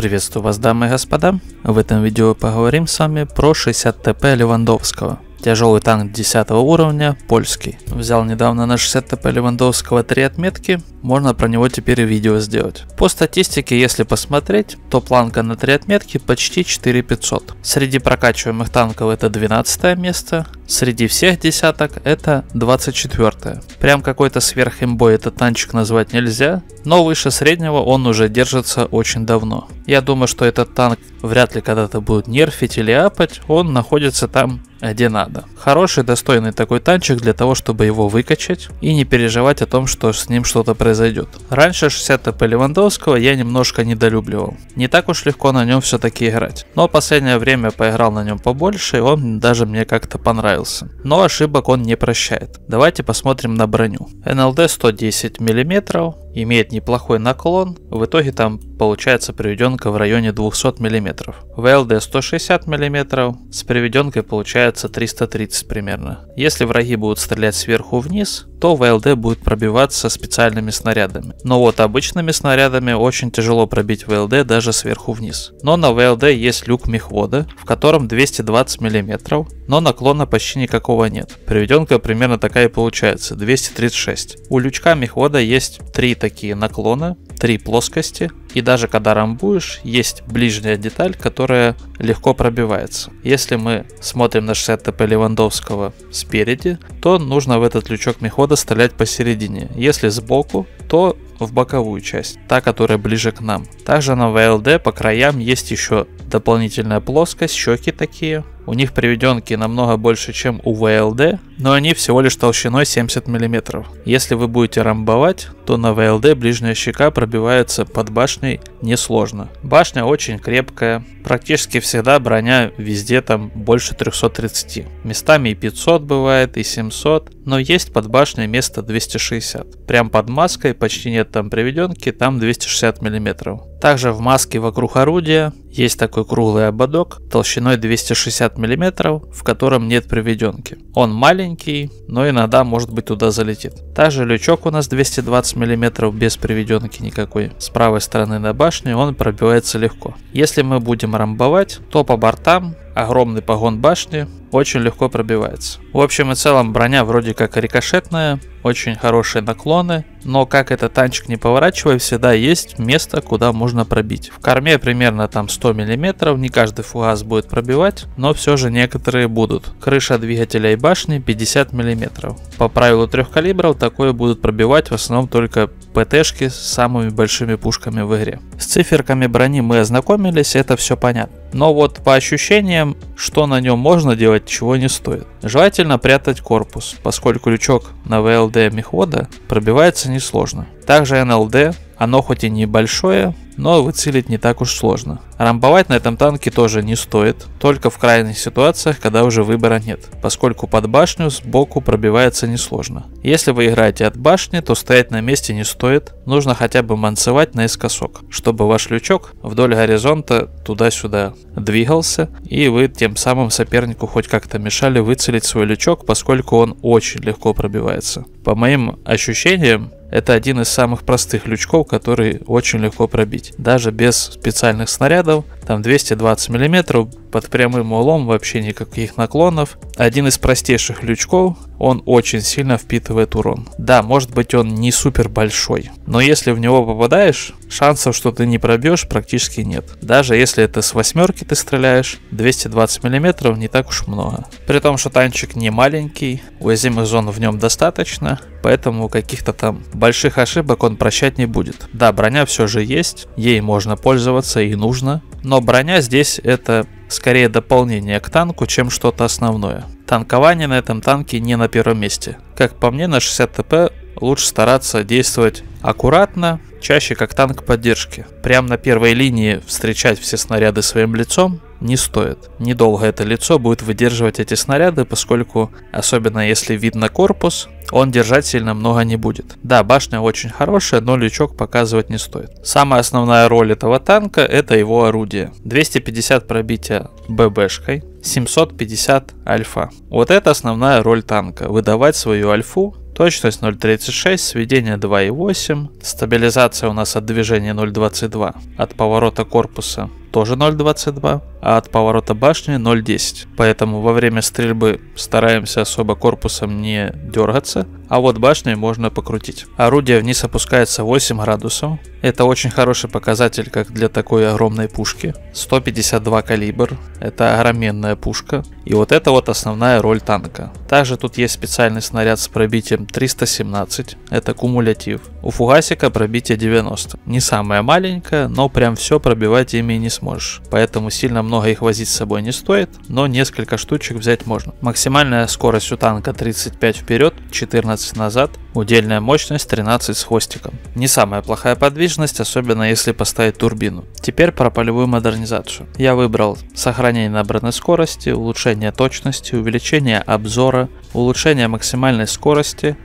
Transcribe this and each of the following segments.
Приветствую вас, дамы и господа. В этом видео поговорим с вами про 60 ТП Левандовского. Тяжелый танк 10 уровня, польский. Взял недавно на 60 ТП Левандовского 3 отметки, можно про него теперь и видео сделать. По статистике, если посмотреть, то планка на 3 отметки почти 4500. Среди прокачиваемых танков это 12 место, среди всех десяток это 24. Прям какой-то сверхимбой этот танчик назвать нельзя, но выше среднего он уже держится очень давно. Я думаю, что этот танк вряд ли когда-то будут нерфить или апать, он находится там, где надо. Хороший, достойный такой танчик для того, чтобы его выкачать и не переживать о том, что с ним что-то произойдет. Раньше 60 ТП Левандовского я немножко недолюбливал. Не так уж легко на нем все-таки играть. Но последнее время поиграл на нем побольше, и он даже мне как-то понравился. Но ошибок он не прощает. Давайте посмотрим на броню. НЛД 110 мм, имеет неплохой наклон, в итоге там получается приведенка в районе 200 мм. В ЛД 160 мм, с приведенкой получается 330 примерно. Если враги будут стрелять сверху вниз, то ВЛД будет пробиваться специальными снарядами. Но вот обычными снарядами очень тяжело пробить ВЛД даже сверху вниз. Но на ВЛД есть люк мехвода, в котором 220 мм, но наклона почти никакого нет. Приведенка примерно такая и получается, 236. У лючка мехвода есть три такие наклона, три плоскости, и даже когда рамбуешь, есть ближняя деталь, которая легко пробивается. Если мы смотрим на 60 ТП Левандовского спереди, то нужно в этот лючок мехода стрелять посередине. Если сбоку, то в боковую часть, та, которая ближе к нам. Также на ВЛД по краям есть еще дополнительная плоскость, щеки такие, у них приведенки намного больше, чем у ВЛД, но они всего лишь толщиной 70 мм. Если вы будете рамбовать, то на ВЛД ближняя щека пробивается под башней несложно. Башня очень крепкая, практически всегда броня везде там больше 330. Местами и 500 бывает, и 700, но есть под башней место 260. Прям под маской почти нет там приведенки, там 260 мм. Также в маске вокруг орудия есть такой круглый ободок толщиной 260 60 мм, в котором нет приведенки. Он маленький, но иногда может быть туда залетит. Также лючок у нас 220 мм без приведенки никакой. С правой стороны на башне он пробивается легко. Если мы будем рамбовать, то по бортам огромный погон башни очень легко пробивается. В общем и целом броня вроде как рикошетная, очень хорошие наклоны, но как этот танчик не поворачивай, всегда есть место, куда можно пробить. В корме примерно там 100 мм, не каждый фугас будет пробивать, но все же некоторые будут. Крыша двигателя и башни 50 мм. По правилу трех калибров такое будут пробивать в основном только ПТшки с самыми большими пушками в игре. С циферками брони мы ознакомились, это все понятно но вот по ощущениям, что на нем можно делать, чего не стоит. Желательно прятать корпус, поскольку лючок на ВЛД мехвода пробивается несложно. Также НЛД, оно хоть и небольшое, но выцелить не так уж сложно. Рамбовать на этом танке тоже не стоит, только в крайних ситуациях, когда уже выбора нет, поскольку под башню сбоку пробивается несложно. Если вы играете от башни, то стоять на месте не стоит, нужно хотя бы манцевать наискосок, чтобы ваш лючок вдоль горизонта туда-сюда двигался, и вы тем самым сопернику хоть как-то мешали выцелить усилить свой лючок, поскольку он очень легко пробивается. По моим ощущениям, это один из самых простых лючков, который очень легко пробить. Даже без специальных снарядов, там 220 мм, под прямым улом вообще никаких наклонов. Один из простейших лючков, он очень сильно впитывает урон. Да, может быть он не супер большой, но если в него попадаешь, шансов, что ты не пробьешь, практически нет. Даже если это с восьмерки ты стреляешь, 220 мм не так уж много. При том, что танчик не маленький, уязвимых зон в нем достаточно, поэтому каких-то там больших ошибок он прощать не будет. Да, броня все же есть, ей можно пользоваться и нужно, но броня здесь это скорее дополнение к танку, чем что-то основное. Танкование на этом танке не на первом месте. Как по мне, на 60 ТП лучше стараться действовать аккуратно, чаще как танк поддержки. Прям на первой линии встречать все снаряды своим лицом не стоит. Недолго это лицо будет выдерживать эти снаряды, поскольку, особенно если видно корпус, он держать сильно много не будет. Да, башня очень хорошая, но лючок показывать не стоит. Самая основная роль этого танка это его орудие. 250 пробития ББшкой, 750 альфа. Вот это основная роль танка, выдавать свою альфу Точность 0.36, сведение 2.8, стабилизация у нас от движения 0.22, от поворота корпуса тоже 0.22, а от поворота башни 0.10. Поэтому во время стрельбы стараемся особо корпусом не дергаться, а вот башней можно покрутить. Орудие вниз опускается 8 градусов. Это очень хороший показатель как для такой огромной пушки. 152 калибр. Это огроменная пушка. И вот это вот основная роль танка. Также тут есть специальный снаряд с пробитием 317. Это кумулятив. У фугасика пробитие 90. Не самая маленькая, но прям все пробивать ими не сможет сможешь. Поэтому сильно много их возить с собой не стоит, но несколько штучек взять можно. Максимальная скорость у танка 35 вперед, 14 назад, удельная мощность 13 с хвостиком. Не самая плохая подвижность, особенно если поставить турбину. Теперь про полевую модернизацию. Я выбрал сохранение набранной скорости, улучшение точности, увеличение обзора, улучшение максимальной скорости,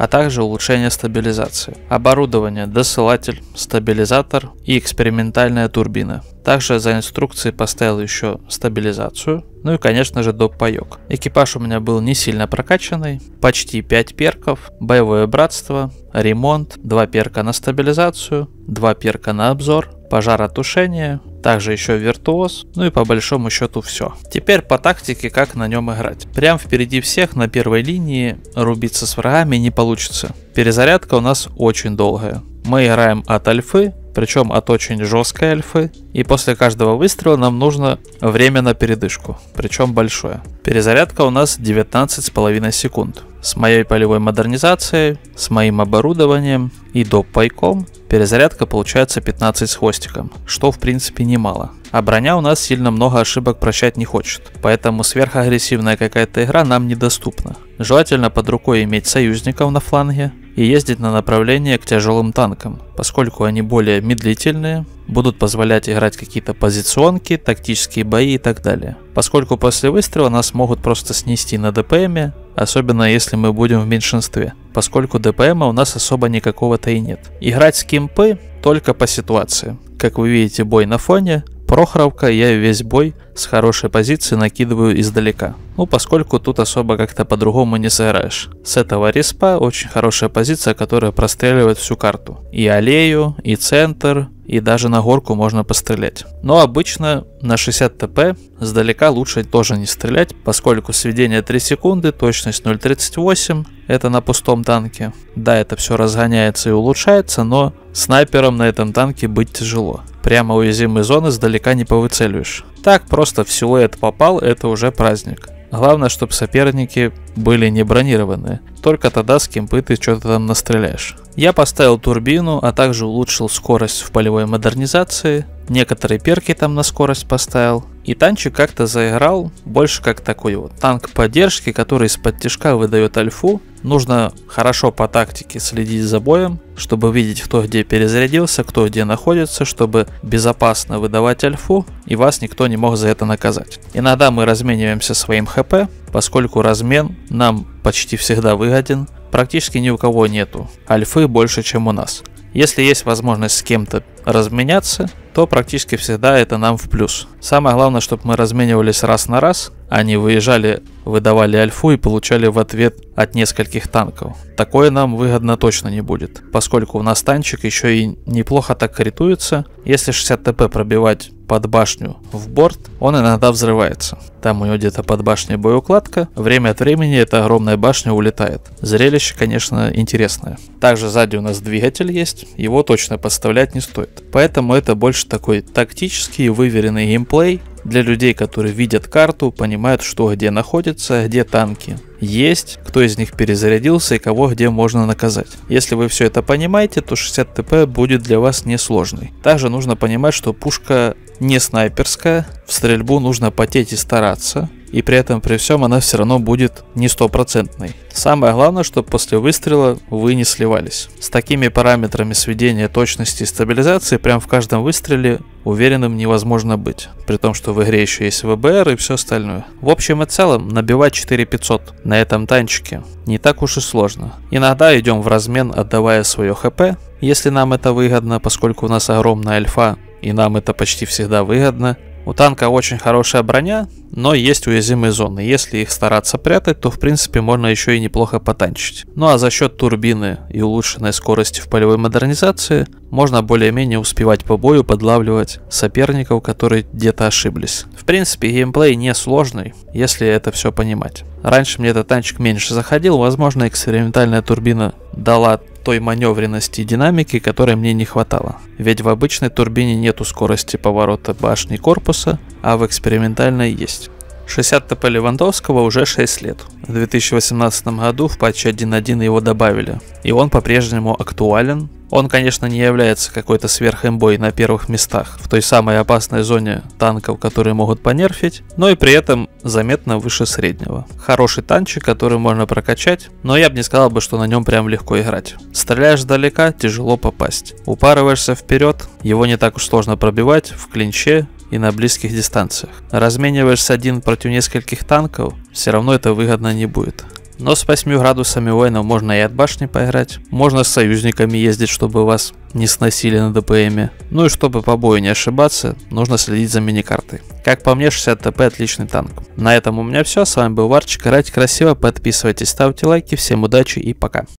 а также улучшение стабилизации. Оборудование, досылатель, стабилизатор и экспериментальная турбина. Также за инструкции поставил еще стабилизацию, ну и конечно же доп. паек. Экипаж у меня был не сильно прокачанный, почти 5 перков, боевое братство, ремонт, 2 перка на стабилизацию, 2 перка на обзор, пожаротушение, также еще виртуоз, ну и по большому счету все. Теперь по тактике, как на нем играть. Прям впереди всех на первой линии рубиться с врагами не получится. Перезарядка у нас очень долгая. Мы играем от альфы, причем от очень жесткой альфы, и после каждого выстрела нам нужно время на передышку, причем большое. Перезарядка у нас 19,5 секунд. С моей полевой модернизацией, с моим оборудованием и доп. пайком перезарядка получается 15 с хвостиком, что в принципе немало. А броня у нас сильно много ошибок прощать не хочет, поэтому сверхагрессивная какая-то игра нам недоступна. Желательно под рукой иметь союзников на фланге и ездить на направление к тяжелым танкам, поскольку они более медлительные, будут позволять играть какие-то позиционки, тактические бои и так далее. Поскольку после выстрела нас могут просто снести на ДПМе, особенно если мы будем в меньшинстве, поскольку ДПМа у нас особо никакого-то и нет. Играть с кимпы только по ситуации. Как вы видите, бой на фоне, Прохоровка, я весь бой с хорошей позиции накидываю издалека. Ну, поскольку тут особо как-то по-другому не сыграешь. С этого респа очень хорошая позиция, которая простреливает всю карту. И аллею, и центр, и даже на горку можно пострелять. Но обычно на 60 ТП сдалека лучше тоже не стрелять, поскольку сведение 3 секунды, точность 0.38, это на пустом танке. Да, это все разгоняется и улучшается, но снайпером на этом танке быть тяжело. Прямо уязвимые зоны сдалека не повыцеливаешь. Так просто в силуэт попал, это уже праздник. Главное, чтобы соперники были не бронированы. Только тогда с кемпы ты что-то там настреляешь. Я поставил турбину, а также улучшил скорость в полевой модернизации, некоторые перки там на скорость поставил. И танчик как-то заиграл больше как такой вот танк поддержки, который из-под тяжка выдает альфу. Нужно хорошо по тактике следить за боем, чтобы видеть, кто где перезарядился, кто где находится, чтобы безопасно выдавать альфу, и вас никто не мог за это наказать. Иногда мы размениваемся своим хп, поскольку размен нам почти всегда выгоден. Практически ни у кого нету альфы больше, чем у нас. Если есть возможность с кем-то разменяться, то практически всегда это нам в плюс. Самое главное, чтобы мы разменивались раз на раз, а не выезжали, выдавали альфу и получали в ответ от нескольких танков. Такое нам выгодно точно не будет, поскольку у нас танчик еще и неплохо так критуется. Если 60 тп пробивать под башню в борт, он иногда взрывается. Там у него где-то под башней боеукладка, время от времени эта огромная башня улетает. Зрелище, конечно, интересное. Также сзади у нас двигатель есть, его точно подставлять не стоит. Поэтому это больше такой тактический выверенный геймплей для людей, которые видят карту, понимают, что где находится, где танки есть, кто из них перезарядился и кого где можно наказать. Если вы все это понимаете, то 60 ТП будет для вас несложный. Также нужно понимать, что пушка не снайперская, в стрельбу нужно потеть и стараться, и при этом при всем она все равно будет не стопроцентной. Самое главное, чтобы после выстрела вы не сливались. С такими параметрами сведения точности и стабилизации прям в каждом выстреле уверенным невозможно быть. При том, что в игре еще есть ВБР и все остальное. В общем и целом, набивать 4500 на этом танчике не так уж и сложно. Иногда идем в размен, отдавая свое хп, если нам это выгодно, поскольку у нас огромная альфа, и нам это почти всегда выгодно. У танка очень хорошая броня, но есть уязвимые зоны. Если их стараться прятать, то в принципе можно еще и неплохо потанчить. Ну а за счет турбины и улучшенной скорости в полевой модернизации, можно более-менее успевать по бою подлавливать соперников, которые где-то ошиблись. В принципе, геймплей не сложный, если это все понимать. Раньше мне этот танчик меньше заходил, возможно, экспериментальная турбина дала той маневренности и динамики, которой мне не хватало. Ведь в обычной турбине нету скорости поворота башни корпуса, а в экспериментальной есть. 60 ТП Левандовского уже 6 лет. В 2018 году в патче 1.1 его добавили, и он по-прежнему актуален, он, конечно, не является какой-то сверхэмбой на первых местах, в той самой опасной зоне танков, которые могут понерфить, но и при этом заметно выше среднего. Хороший танчик, который можно прокачать, но я бы не сказал бы, что на нем прям легко играть. Стреляешь далека, тяжело попасть. Упарываешься вперед, его не так уж сложно пробивать, в клинче и на близких дистанциях. Размениваешься один против нескольких танков, все равно это выгодно не будет. Но с 8 градусами воинов можно и от башни поиграть. Можно с союзниками ездить, чтобы вас не сносили на ДПМе. Ну и чтобы по бою не ошибаться, нужно следить за мини миникартой. Как по мне, 60 ТП отличный танк. На этом у меня все. С вами был Варчик. Играйте красиво, подписывайтесь, ставьте лайки. Всем удачи и пока.